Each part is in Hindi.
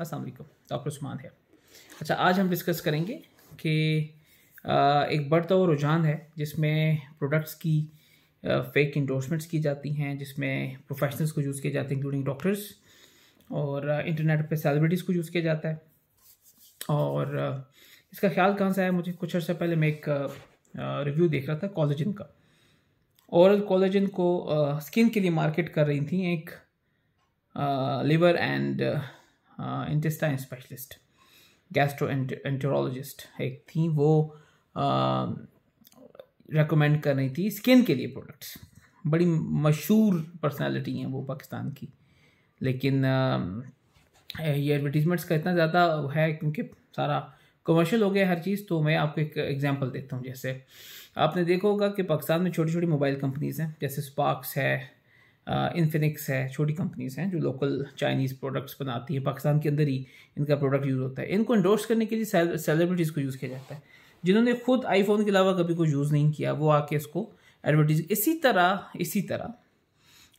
अस्सलाम वालेकुम डॉक्टर उस्मान है अच्छा आज हम डिस्कस करेंगे कि एक बढ़ता हुआ रुझान है जिसमें प्रोडक्ट्स की फेक इंडोर्समेंट्स की जाती हैं जिसमें प्रोफेशनल्स को यूज़ किए जाते हैं इंक्लूडिंग डॉक्टर्स और इंटरनेट पे सेलिब्रिटीज़ को यूज़ किया जाता है और इसका ख्याल कहाँ से आया मुझे कुछ अर्से पहले मैं एक रिव्यू देख रहा था कॉलेजिन का औरल कॉलेजिन को स्किन के लिए मार्केट कर रही थी एक liver and intestine specialist gastro gastroenterologist एक थी वो रेकमेंड कर रही थी स्किन के लिए प्रोडक्ट्स बड़ी मशहूर पर्सनालिटी हैं वो पाकिस्तान की लेकिन ये एडवर्टीजमेंट्स का इतना ज़्यादा है क्योंकि सारा कमर्शियल हो गया हर चीज़ तो मैं आपको एक एग्जांपल देता हूँ जैसे आपने देखा होगा कि पाकिस्तान में छोटी छोटी मोबाइल कंपनीज़ हैं जैसे स्पार्क्स है इन्फिनिक्स है छोटी कंपनीज हैं जो लोकल चाइनीज़ प्रोडक्ट्स बनाती है पाकिस्तान के अंदर ही इनका प्रोडक्ट यूज़ होता है इनको इंडोर्स करने के लिए सेलिब्रिटीज़ को यूज़ किया जाता है जिन्होंने खुद आईफोन के अलावा कभी कुछ यूज़ नहीं किया वो आके इसको एडवर्टीज इसी तरह इसी तरह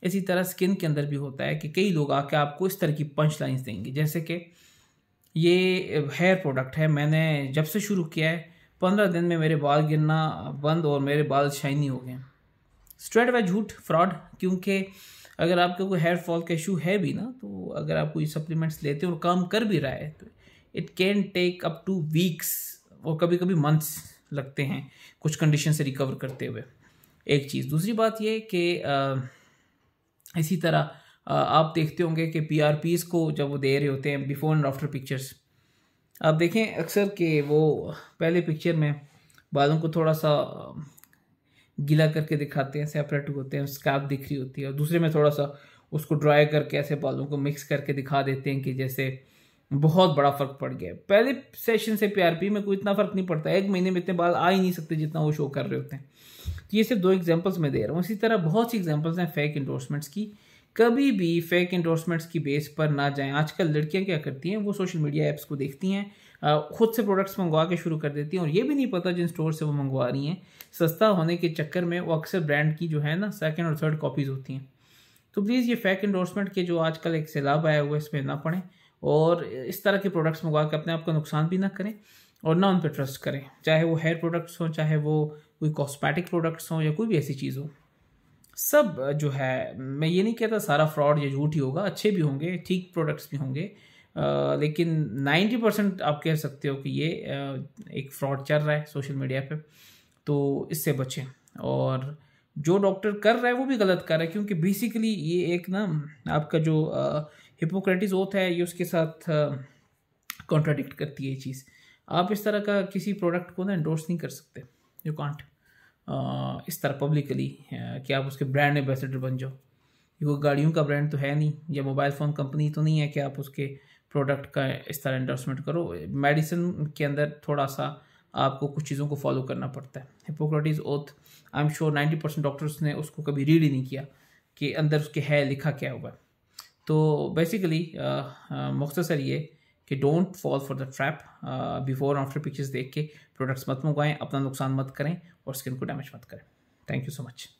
इसी तरह स्किन के अंदर भी होता है कि कई लोग आके आपको इस तरह की पंच लाइन्स देंगे जैसे कि ये हेयर प्रोडक्ट है मैंने जब से शुरू किया है पंद्रह दिन में मेरे बाल गिरना बंद और मेरे बाल शाइनी हो गए स्ट्रेट वे झूठ फ्रॉड क्योंकि अगर आपका कोई हेयर फॉल का इशू है भी ना तो अगर आप कोई सप्लीमेंट्स लेते हो और काम कर भी रहा है तो it can take up to weeks और कभी कभी मंथ्स लगते हैं कुछ कंडीशन से रिकवर करते हुए एक चीज़ दूसरी बात ये कि इसी तरह आ, आप देखते होंगे कि पी आर पीज़ को जब वो दे रहे होते हैं बिफोर एंड आफ्टर पिक्चर्स आप देखें अक्सर कि वो पहले पिक्चर में बालों को थोड़ा सा गीला करके दिखाते हैं सेपरेट होते हैं स्कैप दिख रही होती है और दूसरे में थोड़ा सा उसको ड्राई करके ऐसे बालों को मिक्स करके दिखा देते हैं कि जैसे बहुत बड़ा फ़र्क पड़ गया पहले सेशन से पीआरपी में कोई इतना फ़र्क नहीं पड़ता एक महीने में इतने बाल आ ही नहीं सकते जितना वो शो कर रहे होते हैं तो ये सिर्फ दो एग्जाम्पल्स में दे रहा हूँ इसी तरह बहुत सी एग्ज़ाम्पल्स हैं फेक इंडोर्समेंट्स की कभी भी फेक इंडोर्समेंट्स की बेस पर ना जाएं आजकल लड़कियां क्या करती हैं वो सोशल मीडिया ऐप्स को देखती हैं खुद से प्रोडक्ट्स मंगवा के शुरू कर देती हैं और ये भी नहीं पता जिन स्टोर से वो मंगवा रही हैं सस्ता होने के चक्कर में वो अक्सर ब्रांड की जो है ना सेकेंड और थर्ड कॉपीज़ होती हैं तो प्लीज़ ये फैक इंडोर्समेंट के जो आजकल एक सैलाब आया हुआ है इसमें ना पड़ें और इस तरह के प्रोडक्ट्स मंगवा के अपने आप का नुकसान भी ना करें और ना उन पर ट्रस्ट करें चाहे वो हेयर प्रोडक्ट्स हों चाहे वो कोई कॉस्मेटिक प्रोडक्ट्स हों या कोई भी ऐसी चीज़ हो सब जो है मैं ये नहीं कहता सारा फ्रॉड या झूठ ही होगा अच्छे भी होंगे ठीक प्रोडक्ट्स भी होंगे लेकिन 90 परसेंट आप कह सकते हो कि ये एक फ्रॉड चल रहा है सोशल मीडिया पे तो इससे बचें और जो डॉक्टर कर रहा है वो भी गलत कर रहा है क्योंकि बेसिकली ये एक ना आपका जो हिपोक्रेटिस ओथ है ये उसके साथ कॉन्ट्राडिक्ट करती है ये चीज़ आप इस तरह का किसी प्रोडक्ट को ना एंडोर्स नहीं कर सकते यू कॉन्ट इस तरह पब्लिकली कि आप उसके ब्रांड एम्बेसडर बन जाओ क्योंकि गाड़ियों का ब्रांड तो है नहीं या मोबाइल फ़ोन कंपनी तो नहीं है कि आप उसके प्रोडक्ट का इस तरह इंडोर्समेंट करो मेडिसिन के अंदर थोड़ा सा आपको कुछ चीज़ों को फॉलो करना पड़ता है Hippocratic oath I am sure ninety percent doctors ने उसको कभी रीड ही नहीं किया कि अंदर उसके है लिखा क्या हुआ तो बेसिकली मुख्तसर ये कि don't fall for the trap before after pictures देख के प्रोडक्ट्स मत मंगवाएं अपना नुकसान मत करें और स्किन को डैमेज मत करें थैंक यू सो मच